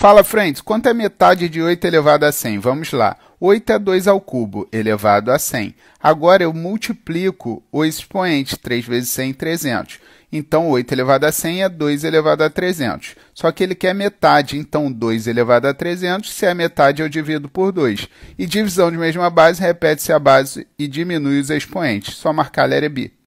Fala, friends, quanto é metade de 8 elevado a 100? Vamos lá. 8 é 2 ao cubo, elevado a 100. Agora eu multiplico os expoentes, 3 vezes 100, 300. Então, 8 elevado a 100 é 2 elevado a 300. Só que ele quer metade, então 2 elevado a 300, se é metade eu divido por 2. E divisão de mesma base, repete-se a base e diminui os expoentes. Só marcar a letra B.